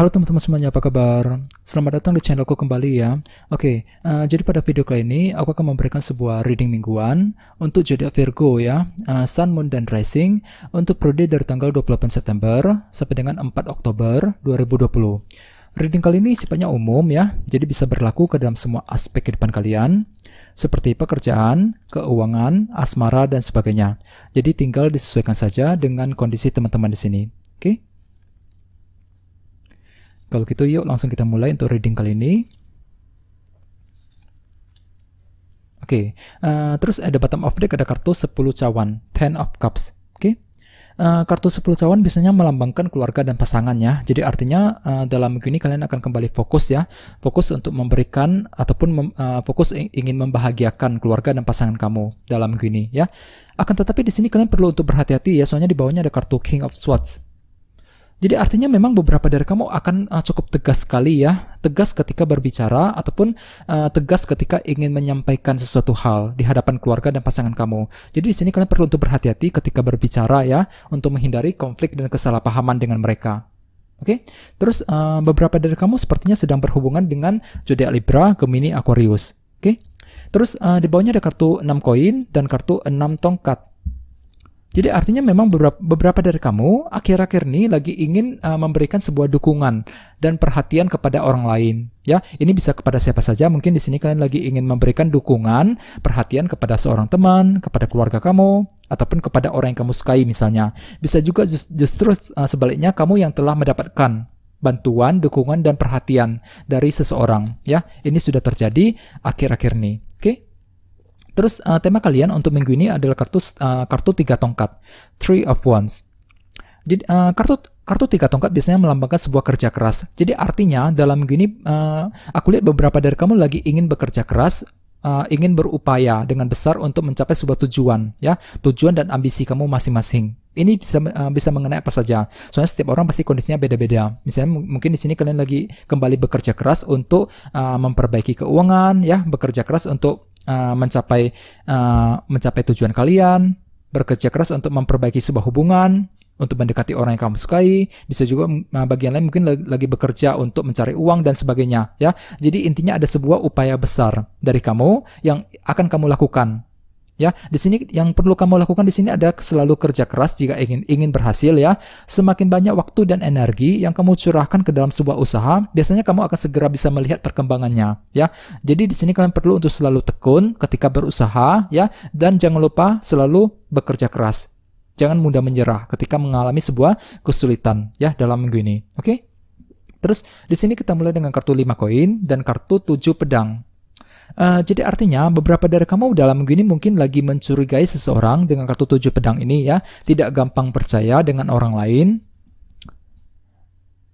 Halo teman-teman semuanya, apa kabar? Selamat datang di channelku kembali ya. Oke, okay, uh, eh, jadi pada video kali ini aku akan memberikan sebuah reading mingguan untuk zodiak Virgo ya, uh, Sun, Moon, dan Rising untuk periode dari tanggal 28 September sampai dengan 4 Oktober 2020. Reading kali ini sifatnya umum ya, jadi bisa berlaku ke dalam semua aspek kehidupan kalian, seperti pekerjaan, keuangan, asmara, dan sebagainya. Jadi tinggal disesuaikan saja dengan kondisi teman-teman di sini. Oke? Okay? Kalau gitu yuk langsung kita mulai untuk reading kali ini. Oke, okay. uh, eh, terus ada bottom of deck ada kartu 10 cawan, 10 of cups. Oke. Okay. Uh, eh, kartu 10 cawan biasanya melambangkan keluarga dan pasangannya. Jadi artinya uh, dalam minggu ini kalian akan kembali fokus ya, fokus untuk memberikan ataupun mem, uh, fokus ingin membahagiakan keluarga dan pasangan kamu dalam minggu ini ya. Akan tetapi di sini kalian perlu untuk berhati-hati ya, soalnya di bawahnya ada kartu King of Swords. Jadi artinya memang beberapa dari kamu akan eh, cukup tegas sekali ya, tegas ketika berbicara ataupun uh, tegas ketika ingin menyampaikan sesuatu hal di hadapan keluarga dan pasangan kamu. Jadi di sini kalian perlu untuk berhati-hati ketika berbicara ya, untuk menghindari konflik dan kesalahpahaman dengan mereka. Oke, okay? terus uh, beberapa dari kamu sepertinya sedang berhubungan dengan zodiak Libra, Gemini, Aquarius. Oke, okay? terus uh, di bawahnya ada kartu 6 koin dan kartu 6 tongkat. Jadi artinya memang beberapa, dari kamu akhir-akhir ini lagi ingin uh, memberikan sebuah dukungan dan perhatian kepada orang lain, ya. Ini bisa kepada siapa saja. Mungkin di sini kalian lagi ingin memberikan dukungan, perhatian kepada seorang teman, kepada keluarga kamu, ataupun kepada orang yang kamu sukai misalnya. Bisa juga just, justru uh, sebaliknya kamu yang telah mendapatkan bantuan, dukungan dan perhatian dari seseorang, ya. Ini sudah terjadi akhir-akhir ini. Oke? Okay? Terus uh, tema kalian untuk minggu ini adalah kartu uh, kartu tiga tongkat, Three of Wands. Jadi uh, kartu kartu tiga tongkat biasanya melambangkan sebuah kerja keras. Jadi artinya dalam minggu ini uh, aku lihat beberapa dari kamu lagi ingin bekerja keras, uh, ingin berupaya dengan besar untuk mencapai sebuah tujuan, ya tujuan dan ambisi kamu masing-masing. Ini bisa uh, bisa mengenai apa saja. Soalnya setiap orang pasti kondisinya beda-beda. Misalnya mungkin di sini kalian lagi kembali bekerja keras untuk uh, memperbaiki keuangan, ya bekerja keras untuk Eh, mencapai uh, mencapai tujuan kalian, bekerja keras untuk memperbaiki sebuah hubungan, untuk mendekati orang yang kamu sukai, bisa juga uh, bagian lain mungkin lagi, lagi bekerja untuk mencari uang dan sebagainya ya. Jadi intinya ada sebuah upaya besar dari kamu yang akan kamu lakukan Ya, di sini yang perlu kamu lakukan di sini ada selalu kerja keras jika ingin ingin berhasil ya. Semakin banyak waktu dan energi yang kamu curahkan ke dalam sebuah usaha, biasanya kamu akan segera bisa melihat perkembangannya ya. Jadi di sini kalian perlu untuk selalu tekun ketika berusaha ya dan jangan lupa selalu bekerja keras. Jangan mudah menyerah ketika mengalami sebuah kesulitan ya dalam minggu ini. Oke? Okay? Terus di sini kita mulai dengan kartu 5 koin dan kartu 7 pedang. Uh, jadi artinya beberapa dari kamu dalam gini mungkin lagi mencurigai seseorang dengan kartu tujuh pedang ini ya, tidak gampang percaya dengan orang lain.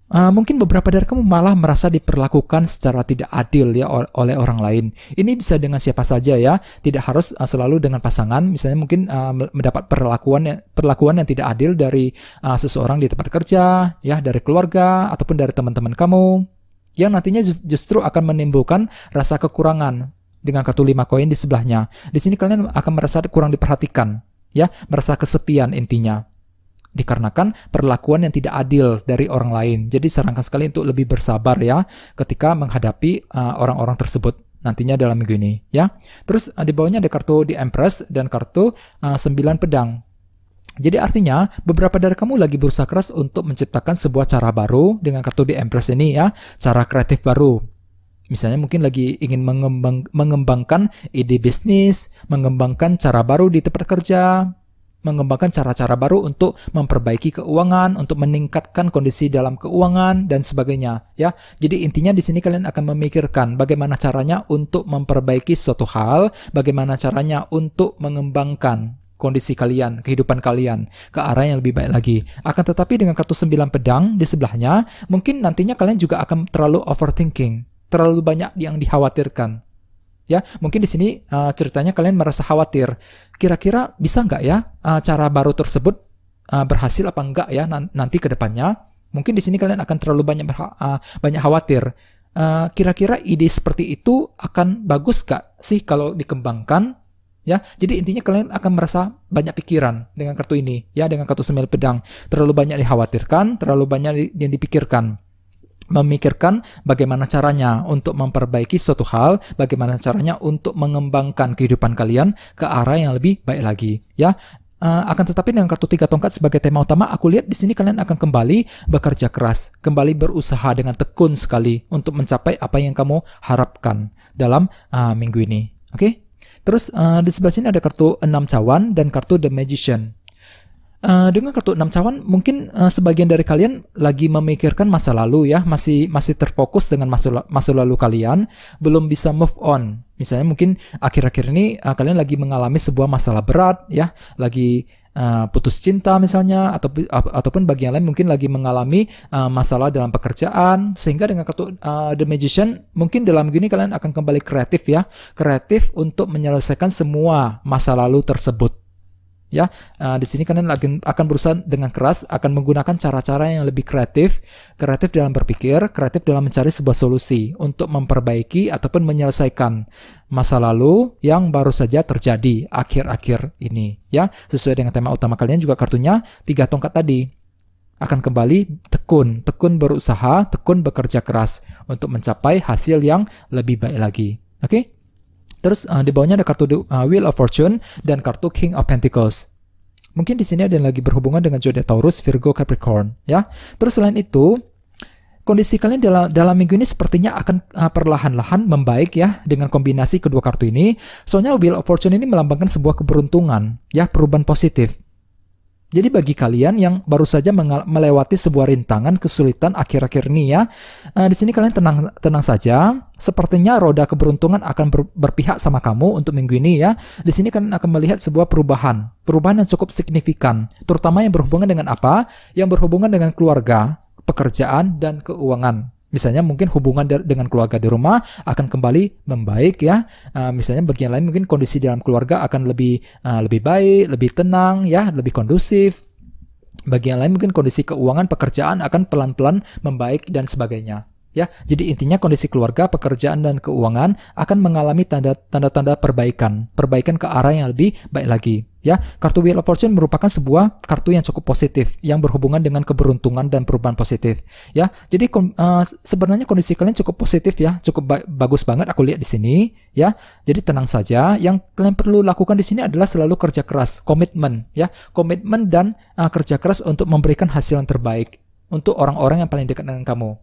Uh, mungkin beberapa dari kamu malah merasa diperlakukan secara tidak adil ya oleh orang lain. Ini bisa dengan siapa saja ya, tidak harus uh, selalu dengan pasangan. Misalnya mungkin uh, mendapat perlakuan ya, perlakuan yang tidak adil dari uh, seseorang di tempat kerja, ya dari keluarga ataupun dari teman-teman kamu yang nantinya justru akan menimbulkan rasa kekurangan dengan kartu lima koin di sebelahnya. Di sini kalian akan merasa kurang diperhatikan, ya, merasa kesepian intinya. Dikarenakan perlakuan yang tidak adil dari orang lain. Jadi sarankan sekali untuk lebih bersabar ya ketika menghadapi eh, orang-orang uh, tersebut nantinya dalam minggu ini ya. Terus uh, di bawahnya ada kartu di Empress dan kartu uh, eh, 9 pedang. Jadi artinya beberapa dari kamu lagi berusaha keras untuk menciptakan sebuah cara baru dengan kartu di Empress ini ya, cara kreatif baru. Misalnya mungkin lagi ingin mengembang, mengembangkan ide bisnis, mengembangkan cara baru di tempat kerja, mengembangkan cara-cara baru untuk memperbaiki keuangan, untuk meningkatkan kondisi dalam keuangan dan sebagainya ya. Jadi intinya di sini kalian akan memikirkan bagaimana caranya untuk memperbaiki suatu hal, bagaimana caranya untuk mengembangkan kondisi kalian, kehidupan kalian ke arah yang lebih baik lagi. Akan tetapi dengan kartu 9 pedang di sebelahnya, mungkin nantinya kalian juga akan terlalu overthinking, terlalu banyak yang dikhawatirkan. Ya, mungkin di sini uh, ceritanya kalian merasa khawatir. Kira-kira bisa nggak ya uh, cara baru tersebut uh, berhasil apa enggak ya nanti ke depannya? Mungkin di sini kalian akan terlalu banyak uh, banyak khawatir. Uh, kira-kira ide seperti itu akan bagus gak sih kalau dikembangkan ya. Jadi intinya kalian akan merasa banyak pikiran dengan kartu ini, ya, dengan kartu semil pedang. Terlalu banyak dikhawatirkan, terlalu banyak yang dipikirkan. Memikirkan bagaimana caranya untuk memperbaiki suatu hal, bagaimana caranya untuk mengembangkan kehidupan kalian ke arah yang lebih baik lagi, ya. Uh, akan tetapi dengan kartu tiga tongkat sebagai tema utama, aku lihat di sini kalian akan kembali bekerja keras, kembali berusaha dengan tekun sekali untuk mencapai apa yang kamu harapkan dalam uh, minggu ini. Oke? Okay? Terus uh, di sebelah sini ada kartu 6 cawan dan kartu The Magician. Uh, dengan kartu 6 cawan mungkin uh, sebagian dari kalian lagi memikirkan masa lalu ya, masih masih terfokus dengan masa masa lalu kalian, belum bisa move on. Misalnya mungkin akhir-akhir ini uh, kalian lagi mengalami sebuah masalah berat ya, lagi Eh, putus cinta misalnya atau ataupun bagi yang lain mungkin lagi mengalami uh, masalah dalam pekerjaan sehingga dengan kartu uh, eh, The Magician mungkin dalam gini kalian akan kembali kreatif ya kreatif untuk menyelesaikan semua masa lalu tersebut ya uh, di sini kalian akan berusaha dengan keras akan menggunakan cara-cara yang lebih kreatif kreatif dalam berpikir kreatif dalam mencari sebuah solusi untuk memperbaiki ataupun menyelesaikan masa lalu yang baru saja terjadi akhir-akhir ini ya sesuai dengan tema utama kalian juga kartunya tiga tongkat tadi akan kembali tekun, tekun berusaha, tekun bekerja keras untuk mencapai hasil yang lebih baik lagi. Oke? Okay? Terus uh, di bawahnya ada kartu uh, Wheel of Fortune dan kartu King of Pentacles. Mungkin di sini ada yang lagi berhubungan dengan zodiak Taurus, Virgo, Capricorn, ya. Terus selain itu, kondisi kalian dalam, dalam minggu ini sepertinya akan uh, perlahan-lahan membaik ya dengan kombinasi kedua kartu ini. Soalnya Wheel of Fortune ini melambangkan sebuah keberuntungan, ya, perubahan positif. Jadi bagi kalian yang baru saja melewati sebuah rintangan kesulitan akhir-akhir ini ya, eh, di sini kalian tenang tenang saja. Sepertinya roda keberuntungan akan ber, berpihak sama kamu untuk minggu ini ya. Di sini kalian akan melihat sebuah perubahan, perubahan yang cukup signifikan, terutama yang berhubungan dengan apa? Yang berhubungan dengan keluarga, pekerjaan dan keuangan misalnya mungkin hubungan dengan keluarga di rumah akan kembali membaik ya uh, misalnya bagian lain mungkin kondisi dalam keluarga akan lebih uh, lebih baik lebih tenang ya lebih kondusif bagian lain mungkin kondisi keuangan pekerjaan akan pelan-pelan membaik dan sebagainya Ya, jadi intinya kondisi keluarga, pekerjaan dan keuangan akan mengalami tanda-tanda perbaikan, perbaikan ke arah yang lebih baik lagi. Ya, kartu Wheel of Fortune merupakan sebuah kartu yang cukup positif yang berhubungan dengan keberuntungan dan perubahan positif. Ya, jadi uh, sebenarnya kondisi kalian cukup positif ya, cukup ba bagus banget aku lihat di sini. Ya, jadi tenang saja. Yang kalian perlu lakukan di sini adalah selalu kerja keras, komitmen. Ya, komitmen dan uh, kerja keras untuk memberikan hasil yang terbaik untuk orang-orang yang paling dekat dengan kamu.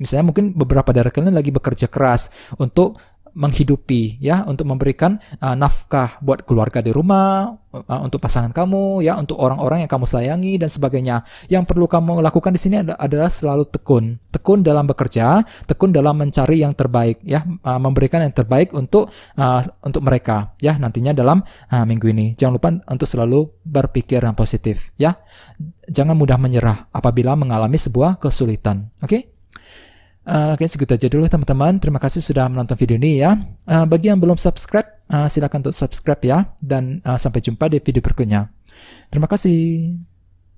Misalnya mungkin beberapa dari kalian lagi bekerja keras untuk menghidupi ya untuk memberikan uh, nafkah buat keluarga di rumah uh, untuk pasangan kamu ya untuk orang-orang yang kamu sayangi dan sebagainya yang perlu kamu lakukan di sini adalah selalu tekun tekun dalam bekerja tekun dalam mencari yang terbaik ya uh, memberikan yang terbaik untuk uh, untuk mereka ya nantinya dalam uh, minggu ini jangan lupa untuk selalu berpikir yang positif ya jangan mudah menyerah apabila mengalami sebuah kesulitan oke okay? Eh, oke, okay, segitu aja dulu teman-teman. Terima kasih sudah menonton video ini ya. Uh, bagi yang belum subscribe, uh, silakan untuk subscribe ya. Dan uh, sampai jumpa di video berikutnya. Terima kasih.